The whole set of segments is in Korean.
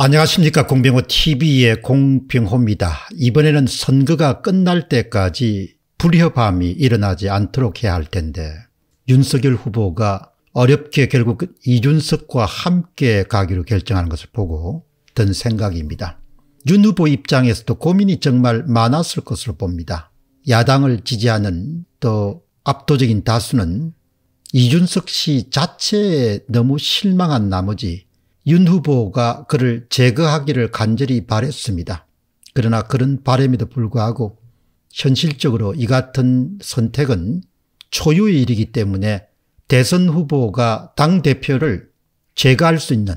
안녕하십니까 공병호TV의 공병호입니다. 이번에는 선거가 끝날 때까지 불협함이 일어나지 않도록 해야 할 텐데 윤석열 후보가 어렵게 결국 이준석과 함께 가기로 결정하는 것을 보고 든 생각입니다. 윤 후보 입장에서도 고민이 정말 많았을 것으로 봅니다. 야당을 지지하는 또 압도적인 다수는 이준석 씨 자체에 너무 실망한 나머지 윤 후보가 그를 제거하기를 간절히 바랬습니다. 그러나 그런 바램에도 불구하고 현실적으로 이 같은 선택은 초유의 일이기 때문에 대선 후보가 당대표를 제거할 수 있는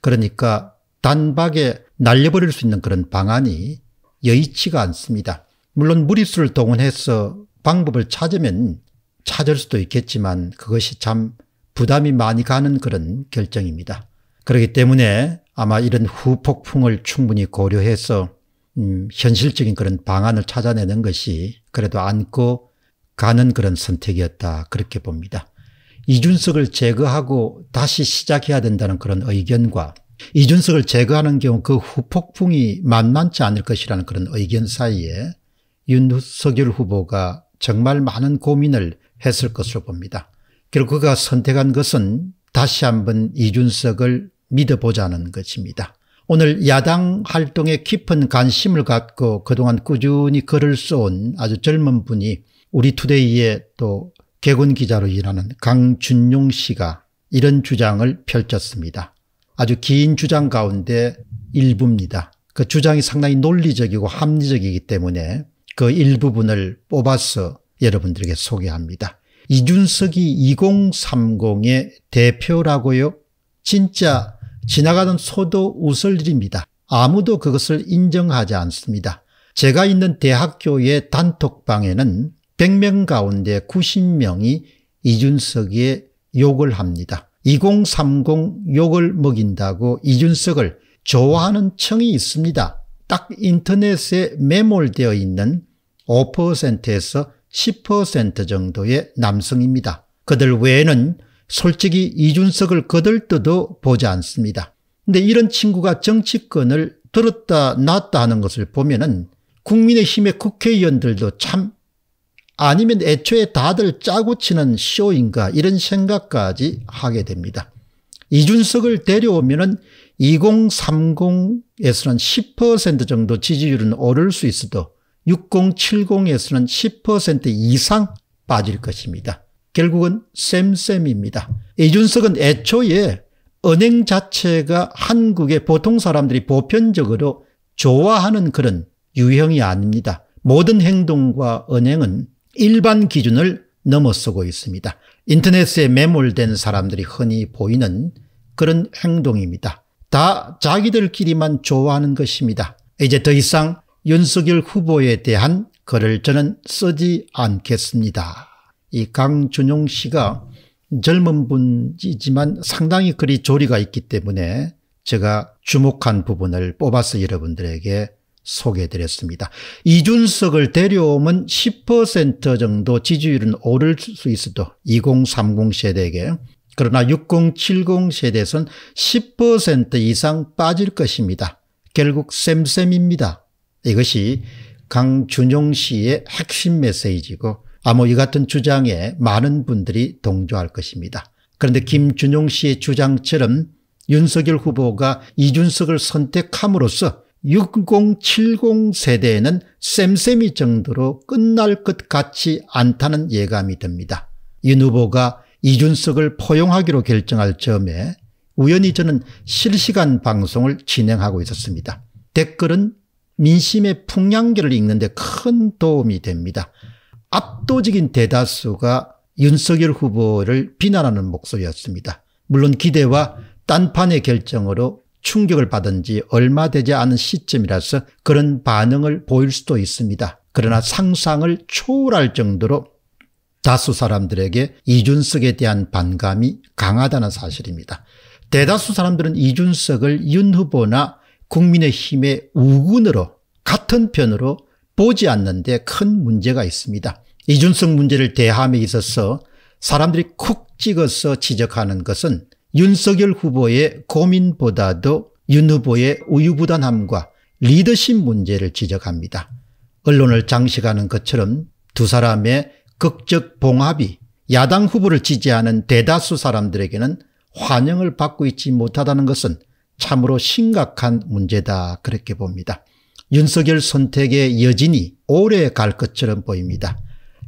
그러니까 단박에 날려버릴 수 있는 그런 방안이 여의치가 않습니다. 물론 무리수를 동원해서 방법을 찾으면 찾을 수도 있겠지만 그것이 참 부담이 많이 가는 그런 결정입니다. 그렇기 때문에 아마 이런 후폭풍을 충분히 고려해서 음, 현실적인 그런 방안을 찾아내는 것이 그래도 안고 가는 그런 선택이었다 그렇게 봅니다. 이준석을 제거하고 다시 시작해야 된다는 그런 의견과 이준석을 제거하는 경우 그 후폭풍이 만만치 않을 것이라는 그런 의견 사이에 윤석열 후보가 정말 많은 고민을 했을 것으로 봅니다. 결국 그가 선택한 것은 다시 한번 이준석을 믿어보자는 것입니다. 오늘 야당 활동에 깊은 관심을 갖고 그동안 꾸준히 글을 써온 아주 젊은 분이 우리 투데이의 또 개군 기자로 일하는 강준용 씨가 이런 주장을 펼쳤습니다. 아주 긴 주장 가운데 일부입니다. 그 주장이 상당히 논리적이고 합리적이기 때문에 그 일부분을 뽑아서 여러분들에게 소개합니다. 이준석이 2030의 대표라고요? 진짜 지나가는 소도 웃을 일입니다. 아무도 그것을 인정하지 않습니다. 제가 있는 대학교의 단톡방에는 100명 가운데 90명이 이준석의 욕을 합니다. 2030 욕을 먹인다고 이준석을 좋아하는 청이 있습니다. 딱 인터넷에 매몰되어 있는 5%에서 10% 정도의 남성입니다. 그들 외에는 솔직히 이준석을 거들떠도 보지 않습니다. 근데 이런 친구가 정치권을 들었다 놨다 하는 것을 보면은 국민의힘의 국회의원들도 참 아니면 애초에 다들 짜고 치는 쇼인가 이런 생각까지 하게 됩니다. 이준석을 데려오면은 2030에서는 10% 정도 지지율은 오를 수 있어도 6070에서는 10% 이상 빠질 것입니다. 결국은 쌤쌤입니다. 이준석은 애초에 은행 자체가 한국의 보통 사람들이 보편적으로 좋아하는 그런 유형이 아닙니다. 모든 행동과 은행은 일반 기준을 넘어서고 있습니다. 인터넷에 매몰된 사람들이 흔히 보이는 그런 행동입니다. 다 자기들끼리만 좋아하는 것입니다. 이제 더 이상 윤석열 후보에 대한 글을 저는 쓰지 않겠습니다. 이 강준용 씨가 젊은 분이지만 상당히 글이 조리가 있기 때문에 제가 주목한 부분을 뽑아서 여러분들에게 소개해드렸습니다. 이준석을 데려오면 10% 정도 지지율은 오를 수 있어도 2030 세대에게 그러나 6070 세대에선 10% 이상 빠질 것입니다. 결국 쌤쌤입니다. 이것이 강준용 씨의 핵심 메시지고 아마 이 같은 주장에 많은 분들이 동조할 것입니다. 그런데 김준용 씨의 주장처럼 윤석열 후보가 이준석을 선택함으로써 6070 세대에는 쌤쌤이 정도로 끝날 것 같지 않다는 예감이 듭니다. 윤 후보가 이준석을 포용하기로 결정할 점에 우연히 저는 실시간 방송을 진행하고 있었습니다. 댓글은 민심의 풍향기를 읽는데 큰 도움이 됩니다. 압도적인 대다수가 윤석열 후보를 비난하는 목소리였습니다. 물론 기대와 딴판의 결정으로 충격을 받은 지 얼마 되지 않은 시점이라서 그런 반응을 보일 수도 있습니다. 그러나 상상을 초월할 정도로 다수 사람들에게 이준석에 대한 반감이 강하다는 사실입니다. 대다수 사람들은 이준석을 윤 후보나 국민의힘의 우군으로 같은 편으로 보지 않는데 큰 문제가 있습니다. 이준석 문제를 대함에 있어서 사람들이 쿡 찍어서 지적하는 것은 윤석열 후보의 고민보다도 윤 후보의 우유부단함과 리더십 문제를 지적합니다. 언론을 장식하는 것처럼 두 사람의 극적 봉합이 야당 후보를 지지하는 대다수 사람들에게는 환영을 받고 있지 못하다는 것은 참으로 심각한 문제다 그렇게 봅니다. 윤석열 선택의 여진이 오래 갈 것처럼 보입니다.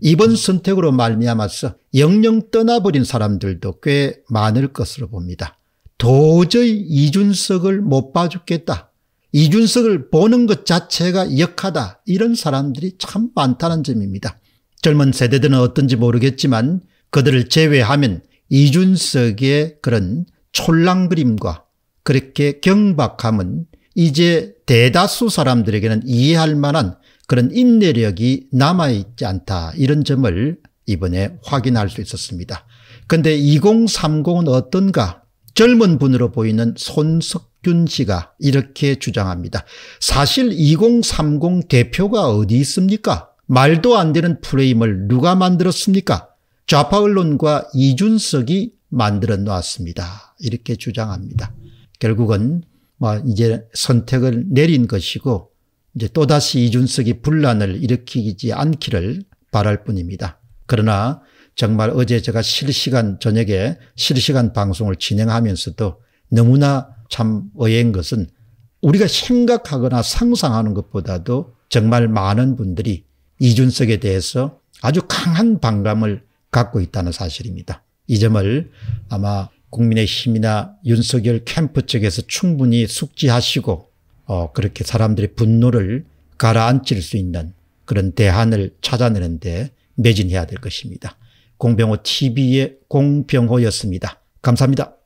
이번 선택으로 말미암아서 영영 떠나버린 사람들도 꽤 많을 것으로 봅니다. 도저히 이준석을 못 봐주겠다. 이준석을 보는 것 자체가 역하다. 이런 사람들이 참 많다는 점입니다. 젊은 세대들은 어떤지 모르겠지만 그들을 제외하면 이준석의 그런 촐랑 그림과 그렇게 경박함은 이제 대다수 사람들에게는 이해할 만한 그런 인내력이 남아있지 않다 이런 점을 이번에 확인할 수 있었습니다. 근데 2030은 어떤가 젊은 분으로 보이는 손석균 씨가 이렇게 주장합니다. 사실 2030 대표가 어디 있습니까? 말도 안 되는 프레임을 누가 만들었습니까? 좌파 언론과 이준석이 만들어 놓았습니다. 이렇게 주장합니다. 결국은 뭐 이제 선택을 내린 것이고 이제 또다시 이준석이 분란을 일으키지 않기를 바랄 뿐입니다. 그러나 정말 어제 제가 실시간 저녁에 실시간 방송을 진행하면서도 너무나 참 의외인 것은 우리가 생각하거나 상상하는 것보다도 정말 많은 분들이 이준석에 대해서 아주 강한 반감을 갖고 있다는 사실입니다. 이 점을 아마 국민의힘이나 윤석열 캠프 측에서 충분히 숙지하시고 어 그렇게 사람들의 분노를 가라앉힐 수 있는 그런 대안을 찾아내는데 매진해야 될 것입니다. 공병호 TV의 공병호였습니다. 감사합니다.